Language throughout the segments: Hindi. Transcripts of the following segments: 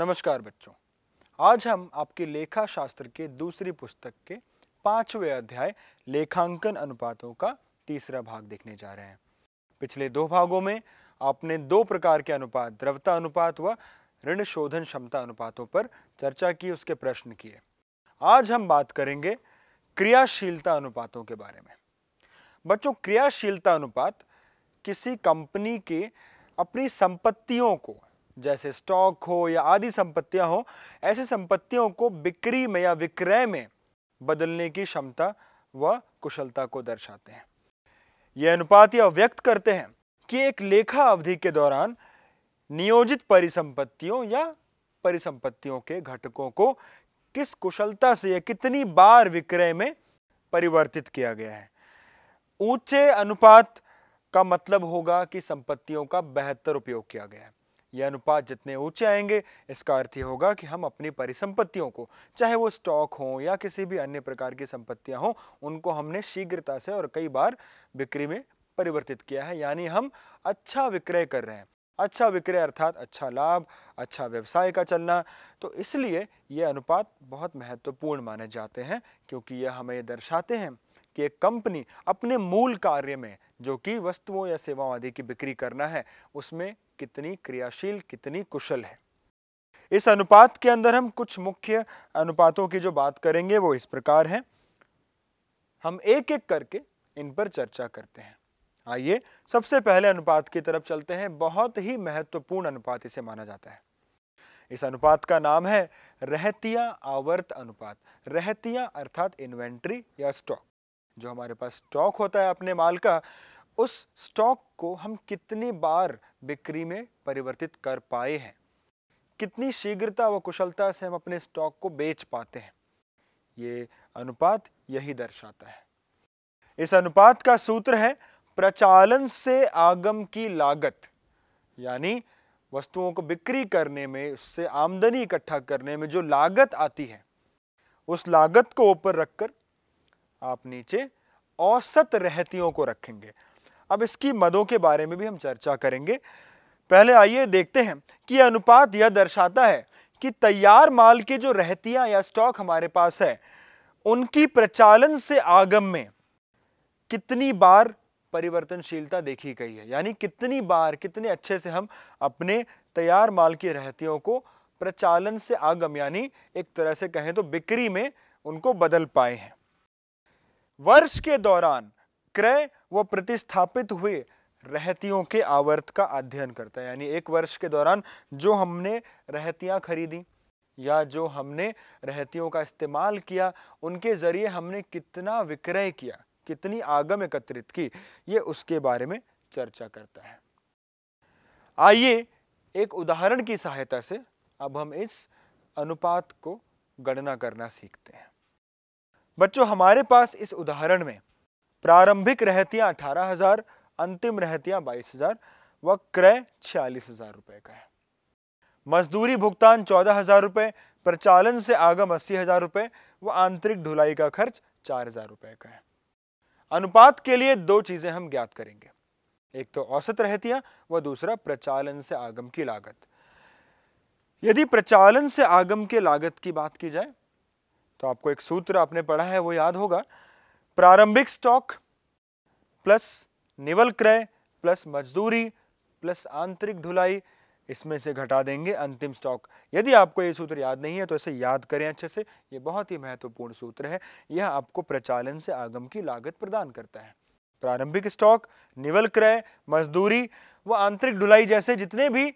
नमस्कार बच्चों आज हम आपके लेखा शास्त्र के दूसरी पुस्तक के पांचवें अध्याय लेखांकन अनुपातों का तीसरा भाग देखने जा रहे हैं पिछले दो भागों में आपने दो प्रकार के अनुपात द्रवता अनुपात व ऋण शोधन क्षमता अनुपातों पर चर्चा की उसके प्रश्न किए आज हम बात करेंगे क्रियाशीलता अनुपातों के बारे में बच्चों क्रियाशीलता अनुपात किसी कंपनी के अपनी संपत्तियों को जैसे स्टॉक हो या आदि संपत्तियां हो ऐसी संपत्तियों को बिक्री में या विक्रय में बदलने की क्षमता व कुशलता को दर्शाते हैं ये अनुपात यह व्यक्त करते हैं कि एक लेखा अवधि के दौरान नियोजित परिसंपत्तियों या परिसंपत्तियों के घटकों को किस कुशलता से या कितनी बार विक्रय में परिवर्तित किया गया है ऊंचे अनुपात का मतलब होगा कि संपत्तियों का बेहतर उपयोग किया गया है ये अनुपात जितने ऊंचे आएंगे इसका अर्थ ही होगा कि हम अपनी परिसंपत्तियों को चाहे वो स्टॉक हो या किसी भी अन्य प्रकार की संपत्तियां हों उनको हमने शीघ्रता से और कई बार बिक्री में परिवर्तित किया है यानी हम अच्छा विक्रय कर रहे हैं अच्छा विक्रय अर्थात अच्छा लाभ अच्छा व्यवसाय का चलना तो इसलिए ये अनुपात बहुत महत्वपूर्ण माने जाते हैं क्योंकि यह हमें दर्शाते हैं कि एक कंपनी अपने मूल कार्य में जो कि वस्तुओं या सेवाओं आदि की बिक्री करना है उसमें कितनी क्रियाशील कितनी कुशल है इस अनुपात के अंदर हम कुछ मुख्य अनुपातों की जो बात करेंगे वो इस प्रकार है हम एक एक करके इन पर चर्चा करते हैं आइए सबसे पहले अनुपात की तरफ चलते हैं बहुत ही महत्वपूर्ण अनुपात इसे माना जाता है इस अनुपात का नाम है रहतिया आवर्त अनुपात रहतिया अर्थात इन्वेंट्री या स्टॉक जो हमारे पास स्टॉक होता है अपने माल का उस स्टॉक को हम कितनी बार बिक्री में परिवर्तित कर पाए हैं कितनी शीघ्रता व कुशलता से हम अपने स्टॉक को बेच पाते हैं ये अनुपात यही दर्शाता है इस अनुपात का सूत्र है प्रचालन से आगम की लागत यानी वस्तुओं को बिक्री करने में उससे आमदनी इकट्ठा करने में जो लागत आती है उस लागत को ऊपर रखकर आप नीचे औसत रहतियों को रखेंगे अब इसकी मदों के बारे में भी हम चर्चा करेंगे पहले आइए देखते हैं कि अनुपात यह दर्शाता है कि तैयार माल के जो रहतियां या स्टॉक हमारे पास है उनकी प्रचालन से आगम में कितनी बार परिवर्तनशीलता देखी गई है यानी कितनी बार कितने अच्छे से हम अपने तैयार माल की रहतियों को प्रचालन से आगम यानी एक तरह से कहें तो बिक्री में उनको बदल पाए हैं वर्ष के दौरान क्रय व प्रतिस्थापित हुए रहतियों के आवर्त का अध्ययन करता है यानी एक वर्ष के दौरान जो हमने रहतियां खरीदी या जो हमने रहतियों का इस्तेमाल किया उनके ज़रिए हमने कितना विक्रय किया कितनी आगम एकत्रित की ये उसके बारे में चर्चा करता है आइए एक उदाहरण की सहायता से अब हम इस अनुपात को गणना करना सीखते हैं बच्चों हमारे पास इस उदाहरण में प्रारंभिक रहतियां अठारह हजार अंतिम रहतियां बाईस हजार व क्रय छियालीस हजार रुपए का है मजदूरी भुगतान चौदह हजार रुपए प्रचालन से आगम अस्सी हजार रुपए व आंतरिक ढुलाई का खर्च चार हजार रुपए का है अनुपात के लिए दो चीजें हम ज्ञात करेंगे एक तो औसत रहतियां व दूसरा प्रचालन से आगम की लागत यदि प्रचालन से आगम के लागत की बात की जाए तो आपको एक सूत्र आपने पढ़ा है वो याद होगा प्रारंभिक स्टॉक प्लस निवल क्रय प्लस मजदूरी प्लस आंतरिक ढुलाई इसमें से घटा देंगे अंतिम स्टॉक यदि आपको ये सूत्र याद नहीं है तो इसे याद करें अच्छे से ये बहुत ही महत्वपूर्ण सूत्र है यह आपको प्रचालन से आगम की लागत प्रदान करता है प्रारंभिक स्टॉक निवल क्रय मजदूरी व आंतरिक ढुलाई जैसे जितने भी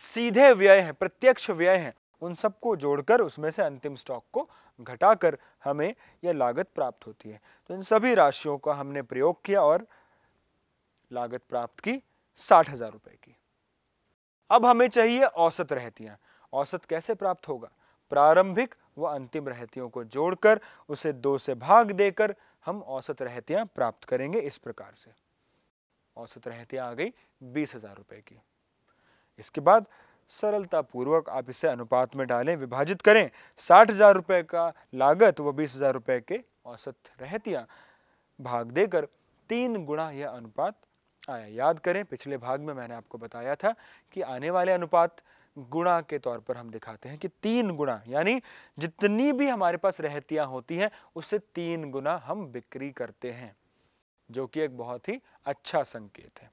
सीधे व्यय हैं प्रत्यक्ष व्यय हैं उन सबको जोड़कर उसमें से अंतिम स्टॉक को घटाकर हमें यह लागत प्राप्त होती है तो इन सभी राशियों का हमने प्रयोग किया और लागत प्राप्त की साठ हजार रुपए की अब हमें चाहिए औसत रहतियां औसत कैसे प्राप्त होगा प्रारंभिक व अंतिम रहतियों को जोड़कर उसे दो से भाग देकर हम औसत रहतियां प्राप्त करेंगे इस प्रकार से औसत रहतियां आ गई बीस हजार रुपए की इसके बाद सरलतापूर्वक आप इसे अनुपात में डालें विभाजित करें साठ हज़ार रुपये का लागत व बीस हज़ार रुपये के औसत रहतिया भाग देकर तीन गुणा यह अनुपात आया याद करें पिछले भाग में मैंने आपको बताया था कि आने वाले अनुपात गुणा के तौर पर हम दिखाते हैं कि तीन गुणा यानी जितनी भी हमारे पास रहतियां होती हैं उससे तीन गुना हम बिक्री करते हैं जो कि एक बहुत ही अच्छा संकेत है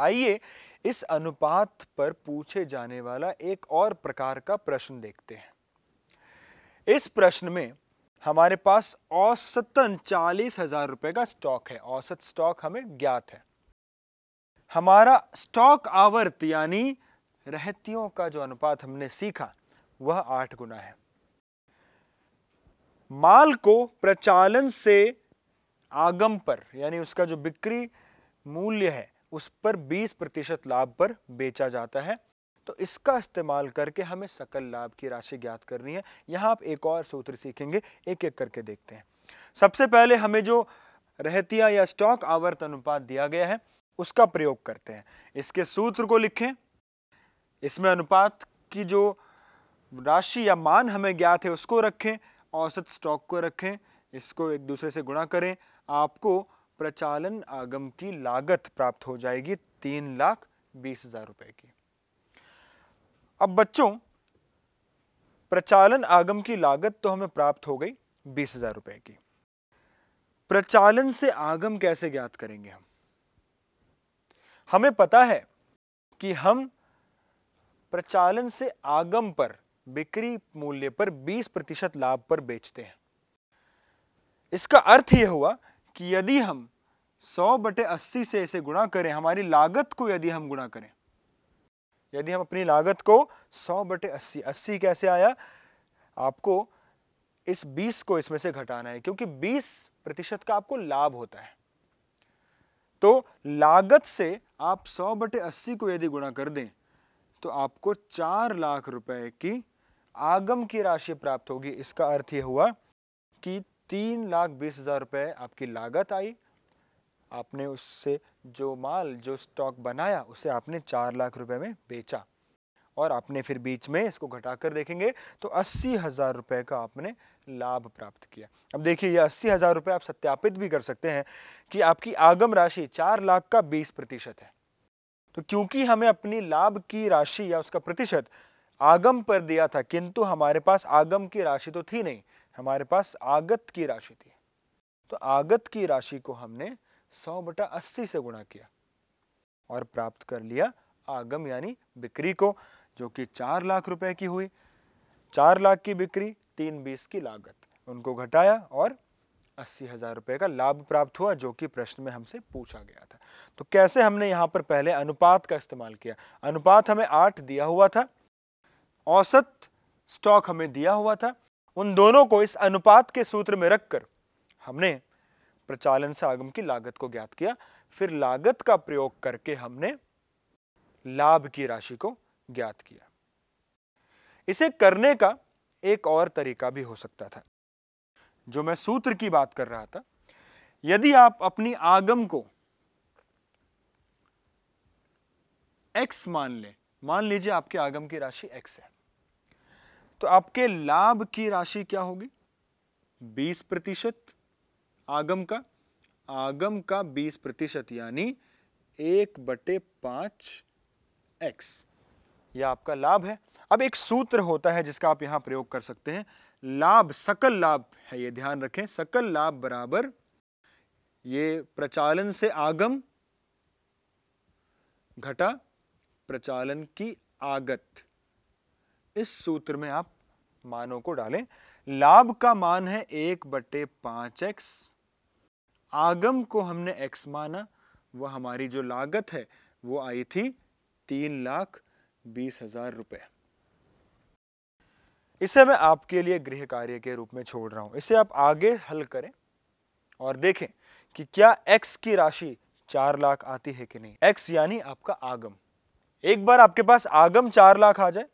आइए इस अनुपात पर पूछे जाने वाला एक और प्रकार का प्रश्न देखते हैं इस प्रश्न में हमारे पास औसतन चालीस हजार रुपए का स्टॉक है औसत स्टॉक हमें ज्ञात है हमारा स्टॉक आवर्त यानी रहतियों का जो अनुपात हमने सीखा वह आठ गुना है माल को प्रचालन से आगम पर यानी उसका जो बिक्री मूल्य है उस पर 20 प्रतिशत लाभ पर बेचा जाता है तो इसका इस्तेमाल करके हमें सकल लाभ की राशि ज्ञात करनी है यहाँ आप एक और सूत्र सीखेंगे एक एक करके देखते हैं सबसे पहले हमें जो रहतिया या स्टॉक आवर्त अनुपात दिया गया है उसका प्रयोग करते हैं इसके सूत्र को लिखें इसमें अनुपात की जो राशि या मान हमें ज्ञात है उसको रखें औसत स्टॉक को रखें इसको एक दूसरे से गुणा करें आपको प्रचालन आगम की लागत प्राप्त हो जाएगी तीन लाख बीस हजार रुपए की अब बच्चों प्रचालन आगम की लागत तो हमें प्राप्त हो गई बीस हजार रुपए की प्रचालन से आगम कैसे ज्ञात करेंगे हम हमें पता है कि हम प्रचालन से आगम पर बिक्री मूल्य पर 20 प्रतिशत लाभ पर बेचते हैं इसका अर्थ यह हुआ कि यदि हम सौ बटे अस्सी से इसे गुणा करें हमारी लागत को यदि हम गुणा करें यदि हम अपनी लागत को सौ बटे अस्सी अस्सी कैसे आया आपको इस बीस को इसमें से घटाना है क्योंकि बीस प्रतिशत का आपको लाभ होता है तो लागत से आप सौ बटे अस्सी को यदि गुणा कर दें तो आपको चार लाख रुपए की आगम की राशि प्राप्त होगी इसका अर्थ यह हुआ कि तीन लाख बीस हजार रुपए आपकी लागत आई आपने उससे जो माल जो स्टॉक बनाया उसे आपने चार लाख रुपए में बेचा और आपने फिर बीच में इसको घटाकर देखेंगे तो अस्सी हज़ार रुपये का आपने लाभ प्राप्त किया अब देखिए ये अस्सी हज़ार रुपये आप सत्यापित भी कर सकते हैं कि आपकी आगम राशि चार लाख का बीस प्रतिशत है तो क्योंकि हमें अपनी लाभ की राशि या उसका प्रतिशत आगम पर दिया था किंतु हमारे पास आगम की राशि तो थी नहीं हमारे पास आगत की राशि थी तो आगत की राशि को हमने सौ बटा अस्सी से गुणा किया और प्राप्त कर लिया आगम यानी बिक्री को जो कि चार लाख रुपए की हुई चार लाख की बिक्री तीन बीस की लागत उनको घटाया और अस्सी हजार रुपए का लाभ प्राप्त हुआ जो कि प्रश्न में हमसे पूछा गया था तो कैसे हमने यहां पर पहले अनुपात का इस्तेमाल किया अनुपात हमें आठ दिया हुआ था औसत स्टॉक हमें दिया हुआ था उन दोनों को इस अनुपात के सूत्र में रखकर हमने प्रचालन से आगम की लागत को ज्ञात किया फिर लागत का प्रयोग करके हमने लाभ की राशि को ज्ञात किया इसे करने का एक और तरीका भी हो सकता था जो मैं सूत्र की बात कर रहा था यदि आप अपनी आगम को x मान लें मान लीजिए आपके आगम की राशि x है तो आपके लाभ की राशि क्या होगी 20 प्रतिशत आगम का आगम का 20 प्रतिशत यानी एक बटे पांच एक्स यह आपका लाभ है अब एक सूत्र होता है जिसका आप यहां प्रयोग कर सकते हैं लाभ सकल लाभ है ये ध्यान रखें सकल लाभ बराबर ये प्रचालन से आगम घटा प्रचालन की आगत इस सूत्र में आप मानों को डालें लाभ का मान है एक बटे पांच एक्स आगम को हमने एक्स माना वह हमारी जो लागत है वो आई थी तीन लाख बीस हजार रुपये इसे मैं आपके लिए गृह कार्य के रूप में छोड़ रहा हूं इसे आप आगे हल करें और देखें कि क्या x की राशि चार लाख आती है कि नहीं x यानी आपका आगम एक बार आपके पास आगम चार लाख आ जाए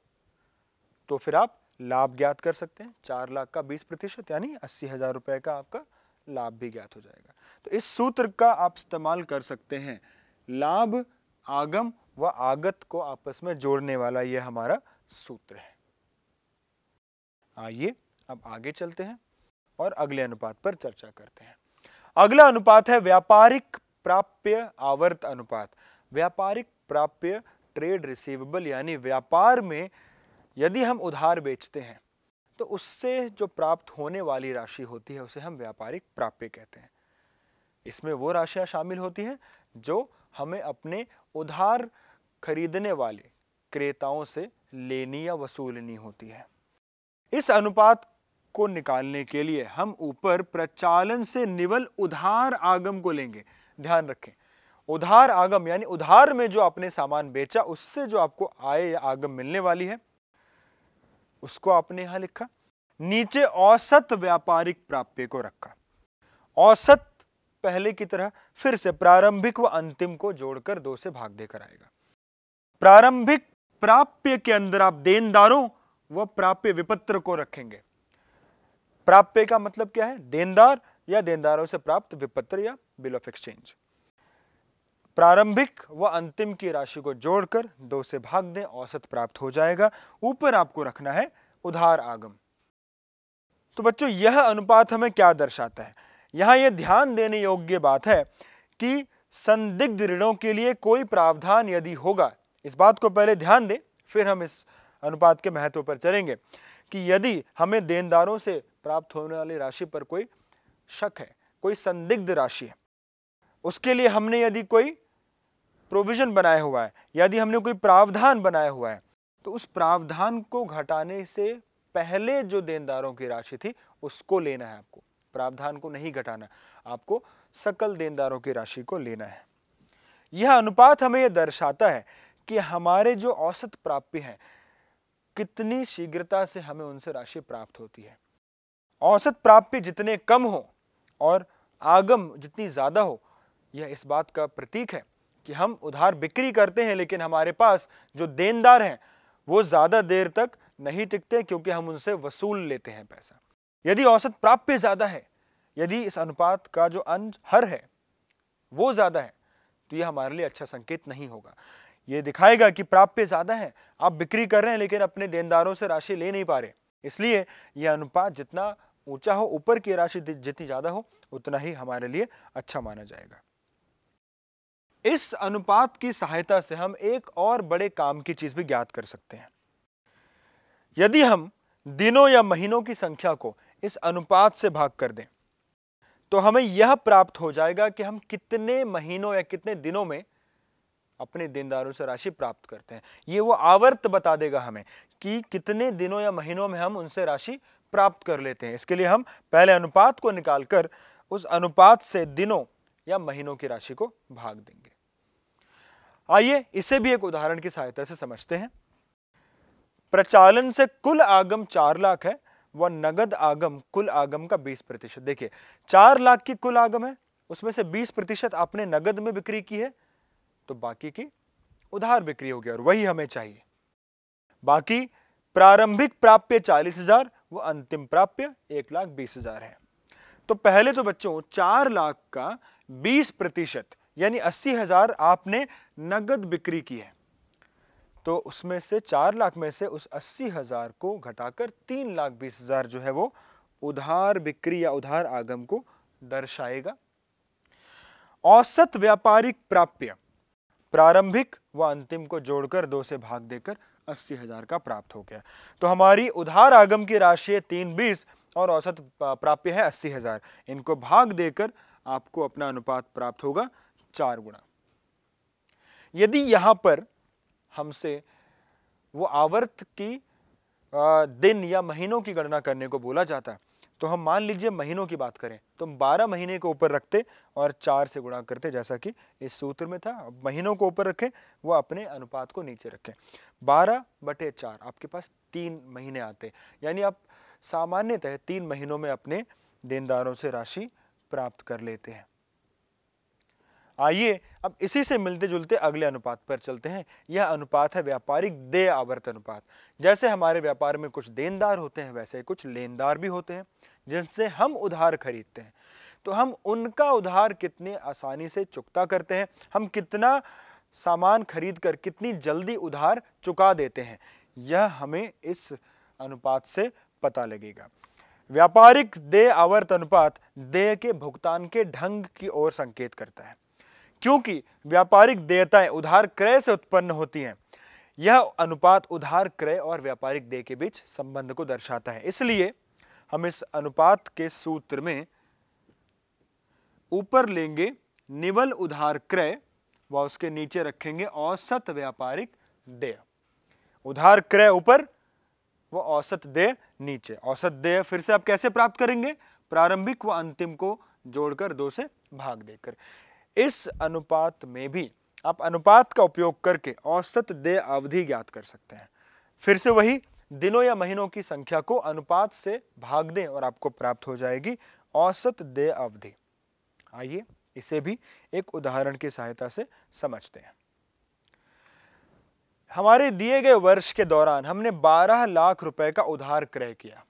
तो फिर आप लाभ ज्ञात कर सकते हैं चार लाख का बीस प्रतिशत यानी अस्सी हजार रुपए का आपका लाभ भी ज्ञात हो जाएगा तो इस सूत्र का आप इस्तेमाल कर सकते हैं लाभ आगम व आगत को आपस में जोड़ने वाला यह हमारा सूत्र है आइए अब आगे चलते हैं और अगले अनुपात पर चर्चा करते हैं अगला अनुपात है व्यापारिक प्राप्य आवर्त अनुपात व्यापारिक प्राप्य ट्रेड रिसीवेबल यानी व्यापार में यदि हम उधार बेचते हैं तो उससे जो प्राप्त होने वाली राशि होती है उसे हम व्यापारिक प्राप्य कहते हैं इसमें वो राशियाँ शामिल होती हैं जो हमें अपने उधार खरीदने वाले क्रेताओं से लेनी या वसूलनी होती है इस अनुपात को निकालने के लिए हम ऊपर प्रचालन से निवल उधार आगम को लेंगे ध्यान रखें उधार आगम यानी उधार में जो आपने सामान बेचा उससे जो आपको आय या आगम मिलने वाली है उसको आपने यहां लिखा नीचे औसत व्यापारिक प्राप्य को रखा औसत पहले की तरह फिर से प्रारंभिक व अंतिम को जोड़कर दो से भाग देकर आएगा प्रारंभिक प्राप्य के अंदर आप देनदारों व प्राप्य विपत्र को रखेंगे प्राप्य का मतलब क्या है देनदार या देनदारों से प्राप्त विपत्र या बिल ऑफ एक्सचेंज प्रारंभिक व अंतिम की राशि को जोड़कर दो से भाग दें औसत प्राप्त हो जाएगा ऊपर आपको रखना है उधार आगम तो बच्चों यह अनुपात हमें क्या दर्शाता है यहाँ ये ध्यान देने योग्य बात है कि संदिग्ध ऋणों के लिए कोई प्रावधान यदि होगा इस बात को पहले ध्यान दें फिर हम इस अनुपात के महत्व पर चलेंगे कि यदि हमें देनदारों से प्राप्त होने वाली राशि पर कोई शक है कोई संदिग्ध राशि है उसके लिए हमने यदि कोई प्रोविजन बनाया हुआ है यदि हमने कोई प्रावधान बनाया हुआ है तो उस प्रावधान को घटाने से पहले जो देनदारों की राशि थी उसको लेना है आपको प्रावधान को नहीं घटाना आपको सकल देनदारों की राशि को लेना है यह अनुपात हमें यह दर्शाता है कि हमारे जो औसत प्राप्य हैं कितनी शीघ्रता से हमें उनसे राशि प्राप्त होती है औसत प्राप्य जितने कम हो और आगम जितनी ज़्यादा हो यह इस बात का प्रतीक है कि हम उधार बिक्री करते हैं लेकिन हमारे पास जो देनदार हैं वो ज़्यादा देर तक नहीं टिकते क्योंकि हम उनसे वसूल लेते हैं पैसा यदि औसत प्राप्य ज़्यादा है यदि इस अनुपात का जो अंश हर है वो ज़्यादा है तो यह हमारे लिए अच्छा संकेत नहीं होगा ये दिखाएगा कि प्राप्य ज़्यादा है आप बिक्री कर रहे हैं लेकिन अपने देनदारों से राशि ले नहीं पा रहे इसलिए यह अनुपात जितना ऊंचा हो ऊपर की राशि जितनी ज़्यादा हो उतना ही हमारे लिए अच्छा माना जाएगा इस अनुपात की सहायता से हम एक और बड़े काम की चीज़ भी ज्ञात कर सकते हैं यदि हम दिनों या महीनों की संख्या को इस अनुपात से भाग कर दें तो हमें यह प्राप्त हो जाएगा कि हम कितने महीनों या कितने दिनों में अपने देनदारों से राशि प्राप्त करते हैं ये वो आवर्त बता देगा हमें कि कितने दिनों या महीनों में हम उनसे राशि प्राप्त कर लेते हैं इसके लिए हम पहले अनुपात को निकालकर उस अनुपात से दिनों या महीनों की राशि को भाग देंगे आइए इसे भी एक उदाहरण की सहायता से समझते हैं प्रचालन से कुल आगम चार लाख है व नगद आगम कुल आगम का बीस प्रतिशत देखिए चार लाख की कुल आगम है उसमें से बीस प्रतिशत आपने नगद में बिक्री की है तो बाकी की उधार बिक्री होगी और वही हमें चाहिए बाकी प्रारंभिक प्राप्य चालीस हजार व अंतिम प्राप्य एक लाख बीस हजार है तो पहले तो बच्चों चार लाख का बीस प्रतिशत यानी अस्सी हजार आपने नगद बिक्री की है तो उसमें से चार लाख में से उस अस्सी हज़ार को घटाकर तीन लाख बीस हज़ार जो है वो उधार बिक्री या उधार आगम को दर्शाएगा औसत व्यापारिक प्राप्य प्रारंभिक व अंतिम को जोड़कर दो से भाग देकर अस्सी हजार का प्राप्त हो गया तो हमारी उधार आगम की राशि है तीन बीस और औसत प्राप्य है अस्सी हजार इनको भाग देकर आपको अपना अनुपात प्राप्त होगा चार गुणा यदि यहां पर हमसे वो आवर्त की दिन या महीनों की गणना करने को बोला जाता है तो हम मान लीजिए महीनों की बात करें तो हम बारह महीने के ऊपर रखते और चार से गुणा करते जैसा कि इस सूत्र में था महीनों को ऊपर रखें वो अपने अनुपात को नीचे रखें बारह बटे चार आपके पास तीन महीने आते यानी आप सामान्यतः तीन महीनों में अपने देनदारों से राशि प्राप्त कर लेते हैं आइए अब इसी से मिलते जुलते अगले अनुपात पर चलते हैं यह अनुपात है व्यापारिक देय आवर्त अनुपात जैसे हमारे व्यापार में कुछ देनदार होते हैं वैसे कुछ लेनदार भी होते हैं जिनसे हम उधार खरीदते हैं तो हम उनका उधार कितने आसानी से चुकता करते हैं हम कितना सामान खरीद कर कितनी जल्दी उधार चुका देते हैं यह हमें इस अनुपात से पता लगेगा व्यापारिक देय आवर्त अनुपात देय के भुगतान के ढंग की ओर संकेत करता है क्योंकि व्यापारिक देयताएं उधार क्रय से उत्पन्न होती हैं यह अनुपात उधार क्रय और व्यापारिक देय के बीच संबंध को दर्शाता है इसलिए हम इस अनुपात के सूत्र में ऊपर लेंगे निवल उधार क्रय व उसके नीचे रखेंगे औसत व्यापारिक देय उधार क्रय ऊपर व औसत देय नीचे औसत देय फिर से आप कैसे प्राप्त करेंगे प्रारंभिक व अंतिम को जोड़कर दो से भाग देकर इस अनुपात में भी आप अनुपात का उपयोग करके औसत देय अवधि ज्ञात कर सकते हैं फिर से वही दिनों या महीनों की संख्या को अनुपात से भाग दें और आपको प्राप्त हो जाएगी औसत देय अवधि आइए इसे भी एक उदाहरण की सहायता से समझते हैं हमारे दिए गए वर्ष के दौरान हमने 12 लाख रुपए का उधार क्रय किया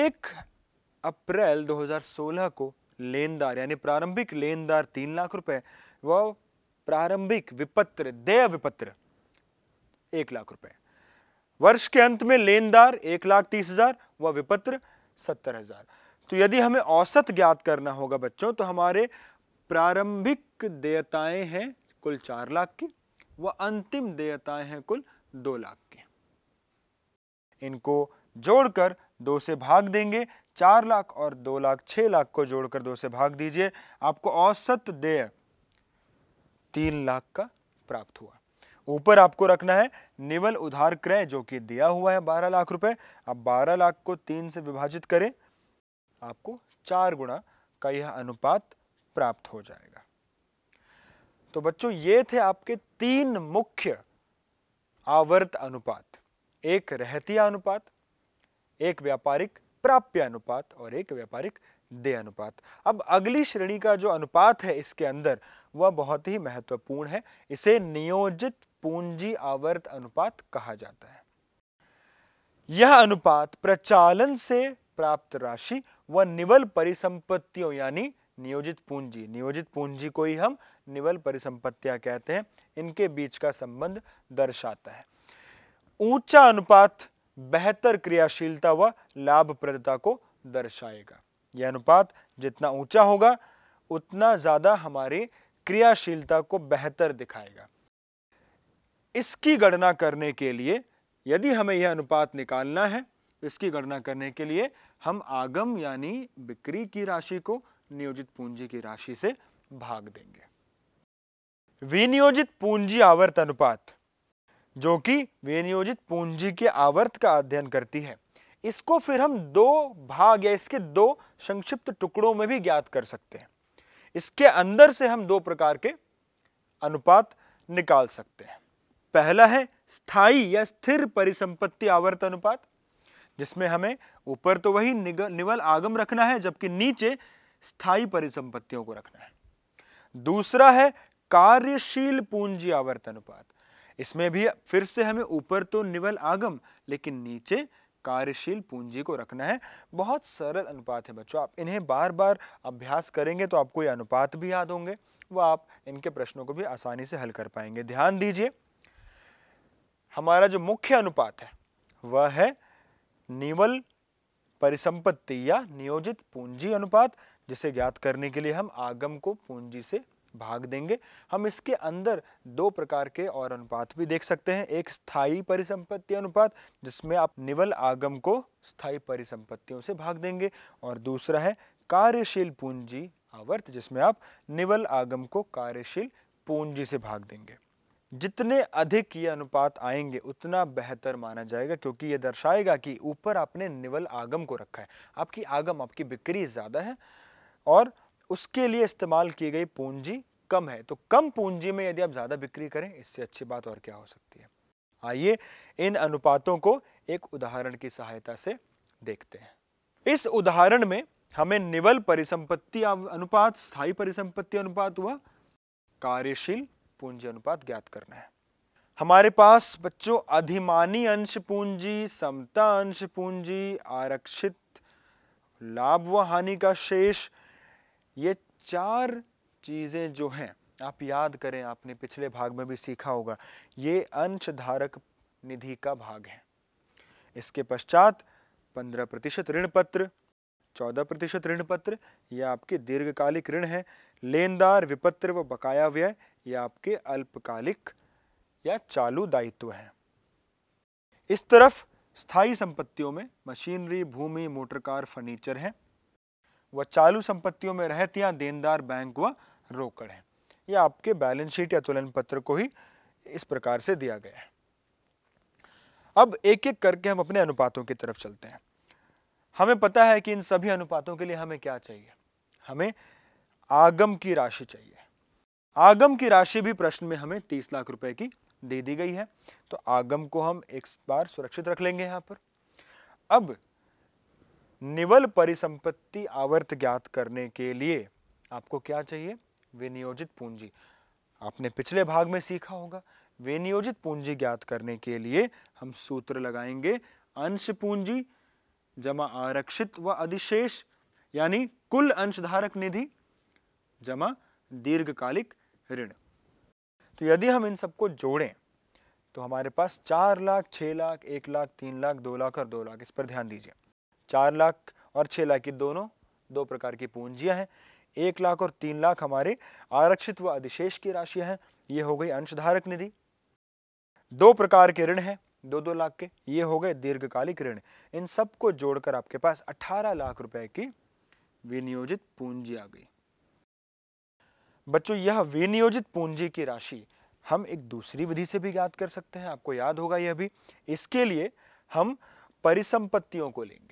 एक अप्रैल 2016 को लेनदार यानी प्रारंभिक लेनदार तीन लाख रुपए व प्रारंभिक विपत्र देय विपत्र एक लाख रुपए वर्ष के अंत में लेनदार एक लाख तीस हजार व विपत्र सत्तर हजार तो यदि हमें औसत ज्ञात करना होगा बच्चों तो हमारे प्रारंभिक देयताएं हैं कुल चार लाख की व अंतिम देयताएं हैं कुल दो लाख की इनको जोड़कर दो से भाग देंगे चार लाख और दो लाख छह लाख को जोड़कर दो से भाग दीजिए आपको औसत देय तीन लाख का प्राप्त हुआ ऊपर आपको रखना है निवल उधार क्रय जो कि दिया हुआ है बारह लाख रुपए अब बारह लाख को तीन से विभाजित करें आपको चार गुणा का यह अनुपात प्राप्त हो जाएगा तो बच्चों ये थे आपके तीन मुख्य आवर्त अनुपात एक रहतिया अनुपात एक व्यापारिक प्राप्य अनुपात और एक व्यापारिक दे अनुपात अब अगली श्रेणी का जो अनुपात है इसके अंदर वह बहुत ही महत्वपूर्ण है इसे नियोजित पूंजी आवर्त अनुपात कहा जाता है यह अनुपात प्रचालन से प्राप्त राशि व निवल परिसंपत्तियों यानी नियोजित पूंजी नियोजित पूंजी को ही हम निवल परिसंपत्तियां कहते हैं इनके बीच का संबंध दर्शाता है ऊंचा अनुपात बेहतर क्रियाशीलता व लाभप्रदता को दर्शाएगा यह अनुपात जितना ऊंचा होगा उतना ज़्यादा हमारी क्रियाशीलता को बेहतर दिखाएगा इसकी गणना करने के लिए यदि हमें यह अनुपात निकालना है तो इसकी गणना करने के लिए हम आगम यानी बिक्री की राशि को नियोजित पूंजी की राशि से भाग देंगे विनियोजित पूंजी आवर्त अनुपात जो कि विनियोजित पूंजी के आवर्त का अध्ययन करती है इसको फिर हम दो भाग या इसके दो संक्षिप्त टुकड़ों में भी ज्ञात कर सकते हैं इसके अंदर से हम दो प्रकार के अनुपात निकाल सकते हैं पहला है स्थायी या स्थिर परिसंपत्ति आवर्त अनुपात जिसमें हमें ऊपर तो वही निवल आगम रखना है जबकि नीचे स्थायी परिसंपत्तियों को रखना है दूसरा है कार्यशील पूंजी आवर्त अनुपात इसमें भी फिर से हमें ऊपर तो निवल आगम लेकिन नीचे कार्यशील पूंजी को रखना है बहुत सरल अनुपात है बच्चों आप इन्हें बार बार अभ्यास करेंगे तो आपको ये अनुपात भी याद होंगे वो आप इनके प्रश्नों को भी आसानी से हल कर पाएंगे ध्यान दीजिए हमारा जो मुख्य अनुपात है वह है निवल परिसंपत्ति या नियोजित पूंजी अनुपात जिसे ज्ञात करने के लिए हम आगम को पूंजी से भाग देंगे हम इसके अंदर दो प्रकार के और अनुपात भी देख सकते हैं एक स्थायी परिसंपत्ति अनुपात जिसमें आप निवल आगम को स्थायी परिसंपत्तियों से भाग देंगे और दूसरा है कार्यशील पूंजी आवर्त जिसमें आप निवल आगम को कार्यशील पूंजी से भाग देंगे जितने अधिक ये अनुपात आएंगे उतना बेहतर माना जाएगा क्योंकि ये दर्शाएगा कि ऊपर आपने निवल आगम को रखा है आपकी आगम आपकी बिक्री ज़्यादा है और उसके लिए इस्तेमाल की गई पूंजी कम है तो कम पूंजी में यदि आप ज़्यादा बिक्री करें इससे अच्छी बात और क्या हो सकती है आइए इन अनुपातों को एक उदाहरण की सहायता से देखते हैं इस उदाहरण में हमें निवल परिसंपत्ति अनुपात स्थायी परिसंपत्ति अनुपात हुआ कार्यशील पूंजी अनुपात ज्ञात करना है हमारे पास बच्चों अधिमानी अंश पूंजी समता अंश पूंजी आरक्षित लाभ व हानि का शेष ये चार चीज़ें जो हैं आप याद करें आपने पिछले भाग में भी सीखा होगा ये अंशधारक निधि का भाग है इसके पश्चात पंद्रह प्रतिशत ऋण पत्र चौदह प्रतिशत ऋण पत्र यह आपके दीर्घकालिक ऋण है लेनदार विपत्र व बकाया व्यय यह आपके अल्पकालिक या चालू दायित्व है इस तरफ स्थायी संपत्तियों में मशीनरी भूमि मोटरकार फर्नीचर हैं व चालू संपत्तियों में रहते या देनदार बैंक व रोकड़ है यह आपके बैलेंस शीट या तुलन पत्र को ही इस प्रकार से दिया गया है अब एक एक करके हम अपने अनुपातों की तरफ चलते हैं हमें पता है कि इन सभी अनुपातों के लिए हमें क्या चाहिए हमें आगम की राशि चाहिए आगम की राशि भी प्रश्न में हमें तीस लाख रुपए की दे दी गई है तो आगम को हम एक बार सुरक्षित रख लेंगे यहां पर अब निवल परिसंपत्ति आवर्त ज्ञात करने के लिए आपको क्या चाहिए विनियोजित पूंजी आपने पिछले भाग में सीखा होगा विनियोजित पूंजी ज्ञात करने के लिए हम सूत्र लगाएंगे अंश पूंजी जमा आरक्षित व अधिशेष यानी कुल अंशधारक निधि जमा दीर्घकालिक ऋण तो यदि हम इन सबको जोड़ें तो हमारे पास चार लाख छह लाख एक लाख तीन लाख दो लाख और दो लाख इस पर ध्यान दीजिए चार लाख और छः लाख की दोनों दो प्रकार की पूंजियां हैं एक लाख और तीन लाख हमारे आरक्षित व अधिशेष की राशियां हैं ये हो गई अंशधारक निधि दो प्रकार के ऋण हैं दो दो लाख के ये हो गए दीर्घकालिक ऋण इन सबको जोड़कर आपके पास अठारह लाख रुपए की विनियोजित पूंजी आ गई बच्चों यह विनियोजित पूंजी की राशि हम एक दूसरी विधि से भी याद कर सकते हैं आपको याद होगा यह भी इसके लिए हम परिसंपत्तियों को लेंगे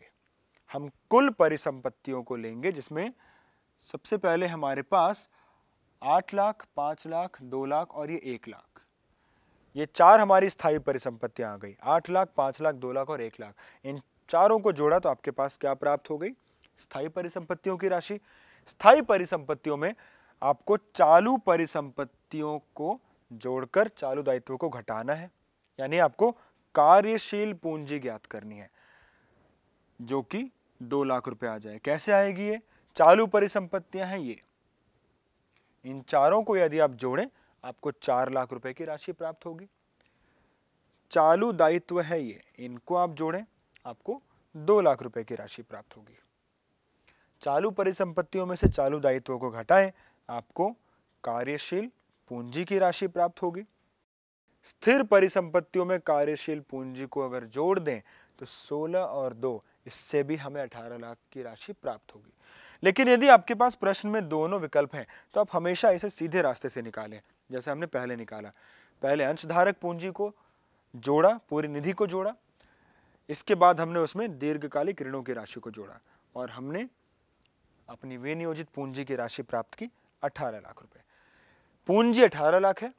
हम कुल परिसंपत्तियों को लेंगे जिसमें सबसे पहले हमारे पास आठ लाख पाँच लाख दो लाख और ये एक लाख ये चार हमारी स्थायी परिसंपत्तियां आ गई आठ लाख पाँच लाख दो लाख और एक लाख इन चारों को जोड़ा तो आपके पास क्या प्राप्त हो गई स्थायी परिसंपत्तियों की राशि स्थायी परिसंपत्तियों में आपको चालू परिसंपत्तियों को जोड़कर चालू दायित्व को घटाना है यानी आपको कार्यशील पूंजी ज्ञात करनी है जो कि दो लाख रुपए आ जाए कैसे आएगी ये चालू परिसंपत्तियां हैं ये इन चारों को यदि आप जोड़ें आपको चार लाख रुपए की राशि प्राप्त होगी चालू दायित्व है ये इनको आप जोड़ें आपको दो लाख रुपए की राशि प्राप्त होगी चालू परिसंपत्तियों में से चालू दायित्व को घटाएं आपको कार्यशील पूंजी की राशि प्राप्त होगी स्थिर परिसंपत्तियों में कार्यशील पूंजी को अगर जोड़ दें तो 16 और दो इससे भी हमें अठारह लाख की राशि प्राप्त होगी लेकिन यदि आपके पास प्रश्न में दोनों विकल्प हैं तो आप हमेशा इसे सीधे रास्ते से निकालें जैसे हमने पहले निकाला पहले अंशधारक पूंजी को जोड़ा पूरी निधि को जोड़ा इसके बाद हमने उसमें दीर्घकालिक ऋणों की राशि को जोड़ा और हमने अपनी विनियोजित पूंजी की राशि प्राप्त की 18 लाख रुपए पूंजी 18 लाख है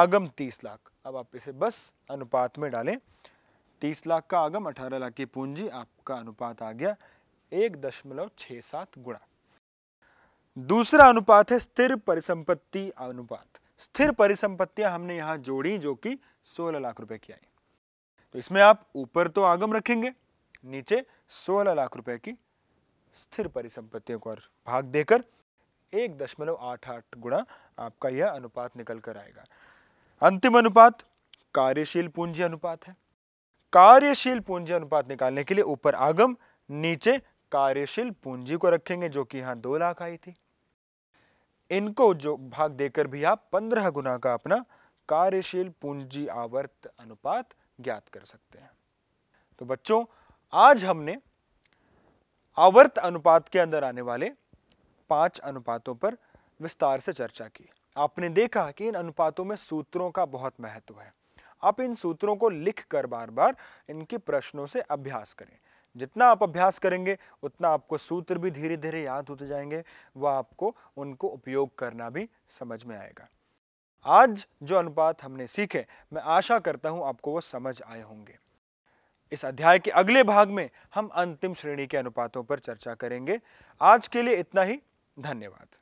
आगम 30 लाख अब आप इसे बस अनुपात में डालें तीस लाख का आगम अठारह लाख की पूंजी आपका अनुपात आ गया एक दशमलव छह सात गुणा दूसरा अनुपात है स्थिर परिसंपत्ति अनुपात स्थिर परिसंपत्तियां हमने यहां जोड़ी जो कि सोलह लाख रुपए की आई तो इसमें आप ऊपर तो आगम रखेंगे नीचे सोलह लाख रुपए की स्थिर परिसंपत्तियों को भाग देकर एक दशमलव आठ आठ गुणा आपका यह अनुपात निकल कर आएगा अंतिम अनुपात कार्यशील पूंजी अनुपात है कार्यशील पूंजी अनुपात निकालने के लिए ऊपर आगम नीचे कार्यशील पूंजी को रखेंगे जो कि यहाँ दो लाख आई थी इनको जो भाग देकर भी आप पंद्रह गुना का अपना कार्यशील पूंजी आवर्त अनुपात ज्ञात कर सकते हैं तो बच्चों आज हमने आवर्त अनुपात के अंदर आने वाले पांच अनुपातों पर विस्तार से चर्चा की आपने देखा कि इन अनुपातों में सूत्रों का बहुत महत्व है आप इन सूत्रों को लिख कर बार बार इनके प्रश्नों से अभ्यास करें जितना आप अभ्यास करेंगे उतना आपको सूत्र भी धीरे धीरे याद होते जाएंगे व आपको उनको उपयोग करना भी समझ में आएगा आज जो अनुपात हमने सीखे मैं आशा करता हूं आपको वो समझ आए होंगे इस अध्याय के अगले भाग में हम अंतिम श्रेणी के अनुपातों पर चर्चा करेंगे आज के लिए इतना ही धन्यवाद